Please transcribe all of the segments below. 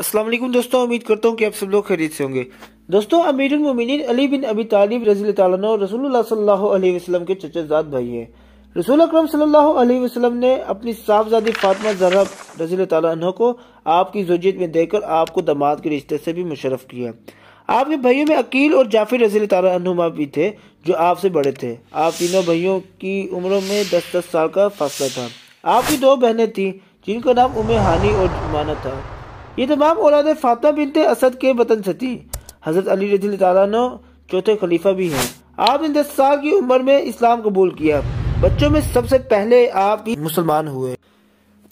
असलम दोस्तों उम्मीद करता हूँ कि आप सब लोग खरीद से होंगे दोस्तों अमीरमिन अली बिन अबी तालिब रजी रसूल सल्लल्लाहु अलैहि वसल्लम के चचेजात भाई हैं रसूल अक्रम सल्लल्लाहो अलैहि वसल्लम ने अपनी साहबजादी फातमा जरा रजी तु को आपकी जोजियत में देकर आपको दामाद के रिश्ते से भी मुशरफ किया आपके भाइयों में अकील और जाफिर रजी तुमा भी थे जो आपसे बड़े थे आप तीनों भाइयों की उम्रों में दस दस साल का फासला था आपकी दो बहनें थीं जिनका नाम उमे हानी और जुमाना था ये तमाम औलाद फातमा बिनते असद के वतन से थी हज़रत अली रजी तु चौथे खलीफा भी हैं आपने दस साल की उम्र में इस्लाम कबूल किया बच्चों में सबसे पहले आप ही मुसलमान हुए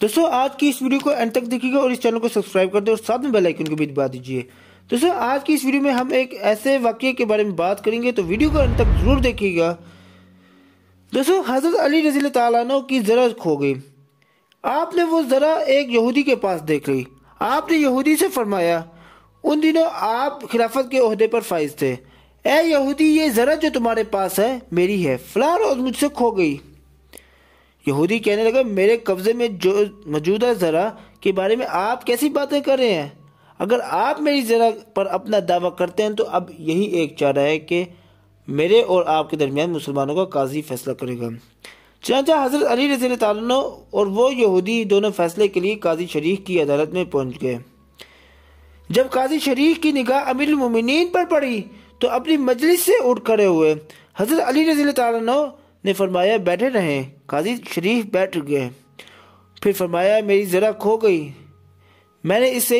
दोस्तों आज की इस वीडियो को एंड तक देखिएगा और इस चैनल को सब्सक्राइब कर दे और साथ में बेल आइकन को भी दबा दीजिए दोस्तों आज की इस वीडियो में हम एक ऐसे वाक्य के बारे में बात करेंगे तो वीडियो को अंत तक जरूर देखिएगा दोस्तों हजरत अली रजी तु की जरा खो गई आपने वो जरा एक यहूदी के पास देख ली आपने यहूदी से फरमाया उन दिनों आप खिलाफत के अहदे पर फाइज थे ए यहूदी ये ज़रा जो तुम्हारे पास है मेरी है फ़लाँ रोज़ मुझसे खो गई यहूदी कहने लगा मेरे कब्ज़े में जो मौजूदा ज़रा के बारे में आप कैसी बातें कर रहे हैं अगर आप मेरी ज़रा पर अपना दावा करते हैं तो अब यही एक चारा है कि मेरे और आपके दरमियान मुसलमानों का काजी फैसला करेगा चाचा हजरत अली रजी और वो यहूदी दोनों फैसले के लिए काजी शरीफ की अदालत में पहुंच गए जब काजी शरीफ की निगाह अमीर मुमिन पर पड़ी तो अपनी मजलिस से उठ खड़े हुए हजरत अली रजी ने फरमाया बैठे रहे काजी शरीफ बैठ गए फिर फरमाया मेरी ज़रा खो गई मैंने इसे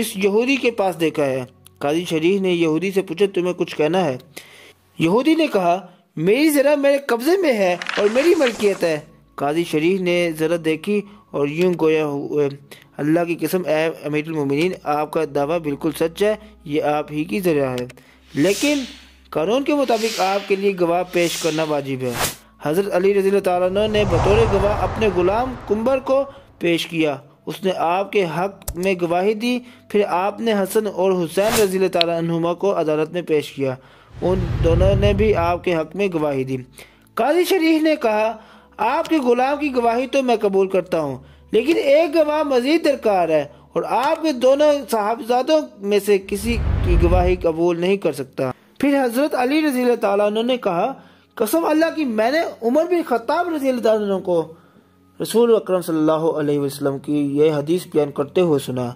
इस यहूदी के पास देखा है काजी शरीफ ने यहूदी से पूछा तुम्हें कुछ कहना है यहूदी ने कहा मेरी जरा मेरे कब्जे में है और मेरी मलकियत है काजी शरीफ ने जरा देखी और यूं गोया अल्लाह की कसम ए अमीरमिन आपका दावा बिल्कुल सच है ये आप ही की जरा है लेकिन कानून के मुताबिक आपके लिए गवाह पेश करना वाजिब है हज़रत अली रजी तु ने बतौर गवाह अपने ग़ुलाम कुंबर को पेश किया उसने आपके हक में गवाही दी फिर आपने हसन और हुसैन रजील तुम को अदालत में पेश किया उन दोनों ने भी आपके हक में गवाही दी काजी शरीफ ने कहा आपके गुलाम की गवाही तो मैं कबूल करता हूँ लेकिन एक गवाह मजीद दरकार है और आपके दोनों साहबजादों में से किसी की गवाही कबूल नहीं कर सकता फिर हजरत अली रजी ने कहा कसम अल्लाह की मैंने उमर बिन खताब रजी को रसूल अक्रम सल्लल्लाहु की यह हदीस बयान करते हुए सुना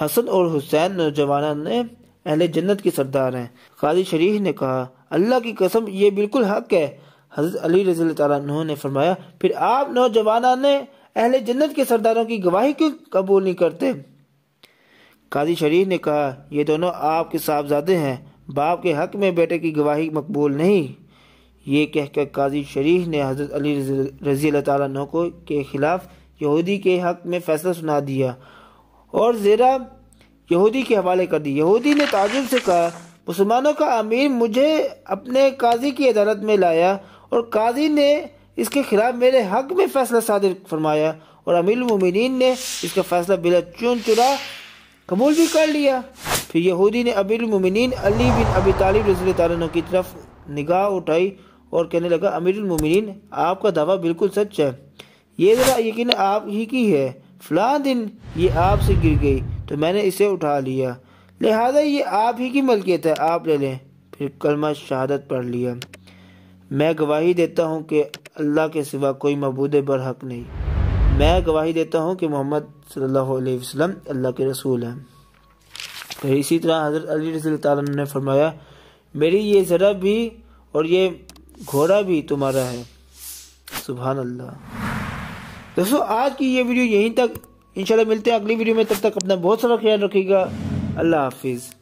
हसन और हुसैन नौजवान ने अहल जन्नत के सरदार हैं काजी शरीफ ने कहा अल्लाह की कसम ये बिल्कुल हक है हजरत अली रजी ने फरमाया फिर आप नौजवाना ने अहल जन्नत के सरदारों की गवाही क्यों कबूल नहीं करते काजी शरीफ ने कहा ये दोनों आपके साहबजादे हैं बाप के हक में बेटे की गवाही मकबूल नहीं ये कहकर काजी शरीफ ने हजरत अली रजी तु के खिलाफ यहूदी के हक में फैसला सुना दिया और ज़रा यहूदी के हवाले कर दी यहूदी ने ताजुब से कहा मुसलमानों का अमीर मुझे अपने काजी की अदालत में लाया और काजी ने इसके खिलाफ मेरे हक में फैसला सादिर फरमाया और अमीर मुमिनीन ने इसका फैसला बिला चुन चुरा कबूल भी कर लिया फिर यहूदी ने अमीर मुमिनीन अली बिन अबी तालिब रजी तु की तरफ निगाह उठाई और कहने लगा अमीर मुमिन आपका दावा बिल्कुल सच है ये ज़रा यकीन आप ही की है फ़लाँ दिन ये आपसे गिर गई तो मैंने इसे उठा लिया लिहाजा ये आप ही की मलकियत है आप ले लें फिर कलमा शहादत पढ़ लिया मैं गवाही देता हूँ कि अल्लाह के सिवा कोई मबूद बर हक नहीं मैं गवाही देता हूँ कि मोहम्मद सल्लल्लाहु अलैहि वसल्लम अल्लाह के रसूल हैं फिर इसी तरह हज़रत अली रसी ने फरमाया मेरी ये ज़रा भी और ये घोड़ा भी तुम्हारा है सुबह अल्लाह दोस्तों आज की ये वीडियो यहीं तक इंशाल्लाह मिलते हैं अगली वीडियो में तब तक अपना बहुत सारा ख्याल रखिएगा अल्लाह हाफिज़